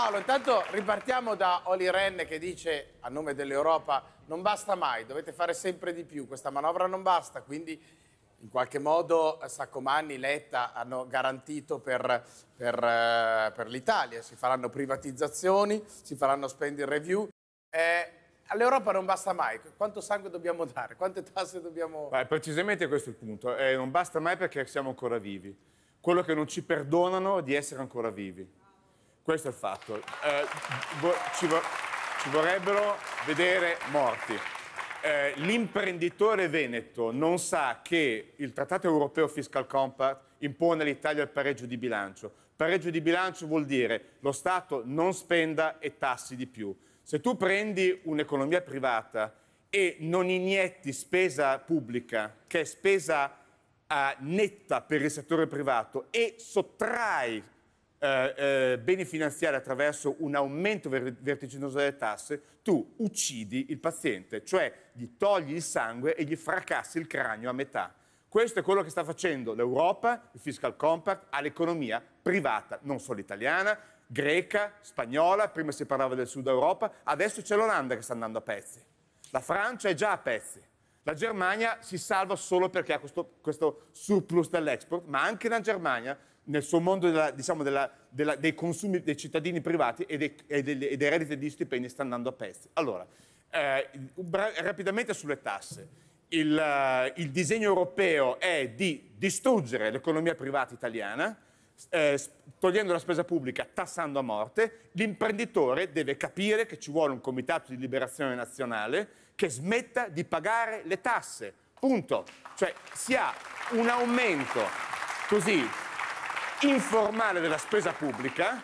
Paolo, intanto ripartiamo da Oli Ren che dice a nome dell'Europa non basta mai, dovete fare sempre di più, questa manovra non basta, quindi in qualche modo eh, Saccomanni, Letta hanno garantito per, per, eh, per l'Italia, si faranno privatizzazioni, si faranno spending review. Eh, all'Europa non basta mai, quanto sangue dobbiamo dare, quante tasse dobbiamo... Beh, precisamente questo è il punto, eh, non basta mai perché siamo ancora vivi, quello che non ci perdonano è di essere ancora vivi. Questo è il fatto. Eh, ci, vo ci, vorrebbero vedere morti. Eh, l'imprenditore veneto non sa che il Trattato europeo Fiscal Compact impone all'Italia il pareggio di bilancio. Pareggio di bilancio vuol dire lo Stato non spenda e tassi di più. Se tu prendi un'economia privata e non inietti spesa pubblica, che è spesa uh, netta per il settore privato, e sottrai eh, eh, beni finanziari attraverso un aumento vertiginoso delle tasse, tu uccidi il paziente, cioè gli togli il sangue e gli fracassi il cranio a metà. Questo è quello che sta facendo l'Europa, il fiscal compact, all'economia privata, non solo italiana, greca, spagnola, prima si parlava del sud Europa, adesso c'è l'Olanda che sta andando a pezzi. La Francia è già a pezzi. La Germania si salva solo perché ha questo, questo surplus dell'export, ma anche la Germania nel suo mondo della, diciamo, della, della, dei consumi dei cittadini privati e dei, e dei, e dei redditi di stipendi sta andando a pezzi. Allora, eh, rapidamente sulle tasse. Il, eh, il, disegno europeo è di distruggere l'economia privata italiana, eh, togliendo la spesa pubblica, tassando a morte. L'imprenditore deve capire che ci vuole un comitato di liberazione nazionale che smetta di pagare le tasse. Punto. Cioè si ha un aumento così informale della spesa pubblica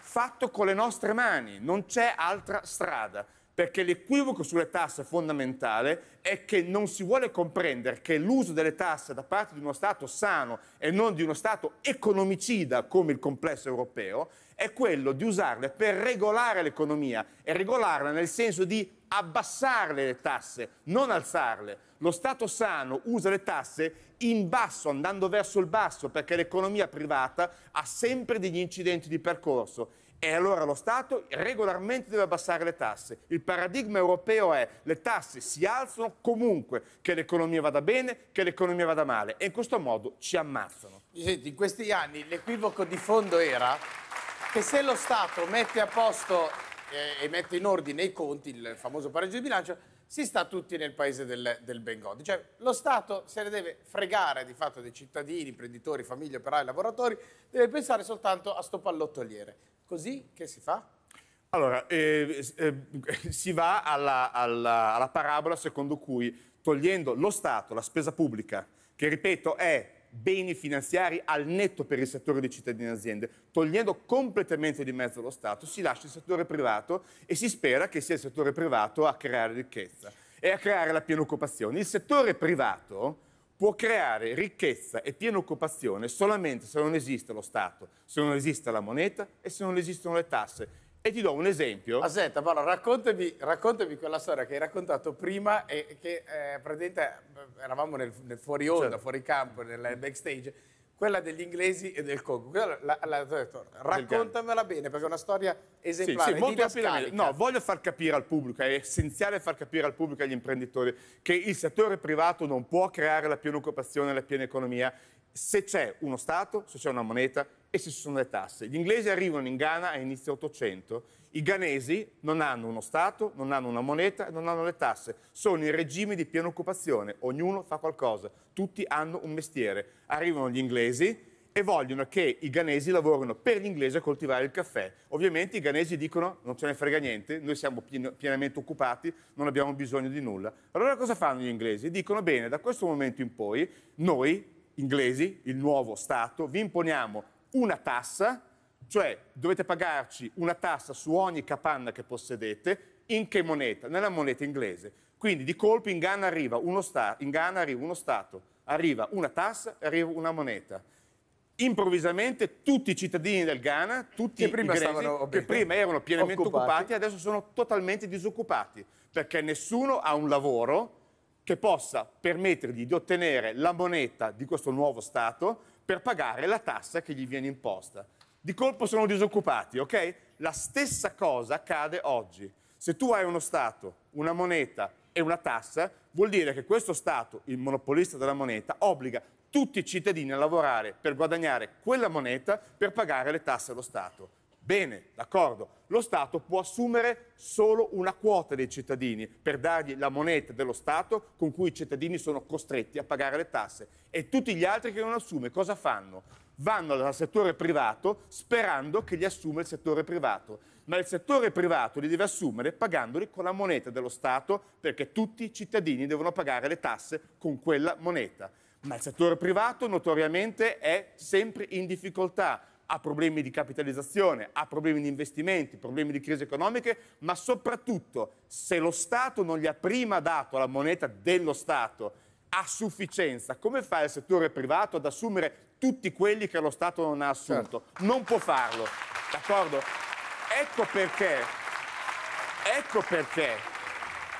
fatto con le nostre mani, non c'è altra strada perché l'equivoco sulle tasse fondamentale è che non si vuole comprendere che l'uso delle tasse da parte di uno Stato sano e non di uno Stato economicida come il complesso europeo è quello di usarle per regolare l'economia e regolarla nel senso di abbassarle le tasse, non alzarle. Lo Stato sano usa le tasse in basso, andando verso il basso, perché l'economia privata ha sempre degli incidenti di percorso e allora lo Stato regolarmente deve abbassare le tasse. Il paradigma europeo è che le tasse si alzano comunque, che l'economia vada bene, che l'economia vada male. E in questo modo ci ammazzano. Senti, in questi anni l'equivoco di fondo era che se lo Stato mette a posto eh, e mette in ordine i conti, il famoso pareggio di bilancio, si sta tutti nel paese del, del ben godi. Cioè, lo Stato se ne deve fregare di fatto dei cittadini, imprenditori, famiglie, operai, lavoratori, deve pensare soltanto a sto pallottoliere. Così che si fa? Allora, eh, eh, si va alla, alla, alla parabola secondo cui togliendo lo Stato, la spesa pubblica, che ripeto è beni finanziari al netto per il settore di cittadini e aziende, togliendo completamente di mezzo lo Stato, si lascia il settore privato e si spera che sia il settore privato a creare ricchezza e a creare la piena occupazione. Il settore privato può creare ricchezza e piena occupazione solamente se non esiste lo Stato, se non esiste la moneta e se non esistono le tasse. E ti do un esempio. Aspetta Paolo, raccontami, raccontami quella storia che hai raccontato prima e che eh, praticamente eh, eravamo nel, nel fuori onda, certo. fuori campo, nel backstage quella degli inglesi e del Congo. La, la, la, raccontamela bene, perché è una storia esemplare. Sì, sì, no, voglio far capire al pubblico, è essenziale far capire al pubblico e agli imprenditori che il settore privato non può creare la piena occupazione, e la piena economia, se c'è uno Stato, se c'è una moneta e se ci sono le tasse. Gli inglesi arrivano in Ghana a inizio 800 i ghanesi non hanno uno Stato, non hanno una moneta, non hanno le tasse, sono in regime di piena occupazione, ognuno fa qualcosa, tutti hanno un mestiere. Arrivano gli inglesi e vogliono che i ghanesi lavorino per l'inglese a coltivare il caffè. Ovviamente i ghanesi dicono non ce ne frega niente, noi siamo pienamente occupati, non abbiamo bisogno di nulla. Allora cosa fanno gli inglesi? Dicono bene, da questo momento in poi noi, inglesi, il nuovo Stato, vi imponiamo una tassa cioè dovete pagarci una tassa su ogni capanna che possedete, in che moneta? Nella moneta inglese. Quindi di colpo in Ghana arriva uno, sta- in Ghana arriva uno Stato, arriva una tassa, arriva una moneta improvvisamente tutti i cittadini del Ghana, tutti che prima, gresi, stavano, che prima erano pienamente occupati. occupati, adesso sono totalmente disoccupati, perché nessuno ha un lavoro che possa permettergli di ottenere la moneta di questo nuovo Stato per pagare la tassa che gli viene imposta di colpo sono disoccupati, ok? La stessa cosa accade oggi. Se tu hai uno Stato, una moneta e una tassa, vuol dire che questo Stato, il monopolista della moneta, obbliga tutti i cittadini a lavorare per guadagnare quella moneta per pagare le tasse allo Stato. Bene, d'accordo, lo Stato può assumere solo una quota dei cittadini per dargli la moneta dello Stato con cui i cittadini sono costretti a pagare le tasse e tutti gli altri che non assume cosa fanno? vanno dal settore privato sperando che li assuma il settore privato. Ma il settore privato li deve assumere pagandoli con la moneta dello Stato perché tutti i cittadini devono pagare le tasse con quella moneta. Ma il settore privato notoriamente è sempre in difficoltà, ha problemi di capitalizzazione, ha problemi di investimenti, problemi di crisi economiche, ma soprattutto se lo Stato non gli ha prima dato la moneta dello Stato a sufficienza. Come fa il settore privato ad assumere tutti quelli che lo Stato non ha assunto? Certo. Non può farlo, d'accordo? Ecco perché, ecco perché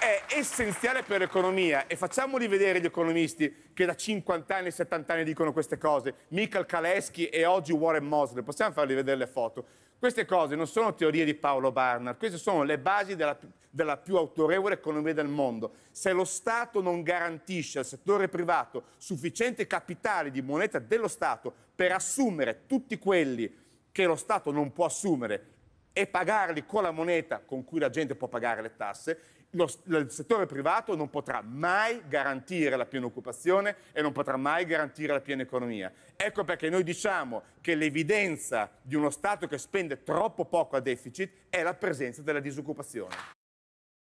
è essenziale per l'economia e facciamoli vedere gli economisti che da 50 anni, 70 anni dicono queste cose, Michael Kaleschi e oggi Warren Mosley, possiamo fargli vedere le foto. Queste cose non sono teorie di Paolo Barnard, queste sono le basi della, della più autorevole economia del mondo. Se lo Stato non garantisce al settore privato sufficiente capitale di moneta dello Stato per assumere tutti quelli che lo Stato non può assumere e pagarli con la moneta con cui la gente può pagare le tasse, lo, il settore privato non potrà mai garantire la piena occupazione e non potrà mai garantire la piena economia. Ecco perché noi diciamo che l'evidenza di uno Stato che spende troppo poco a deficit è la presenza della disoccupazione.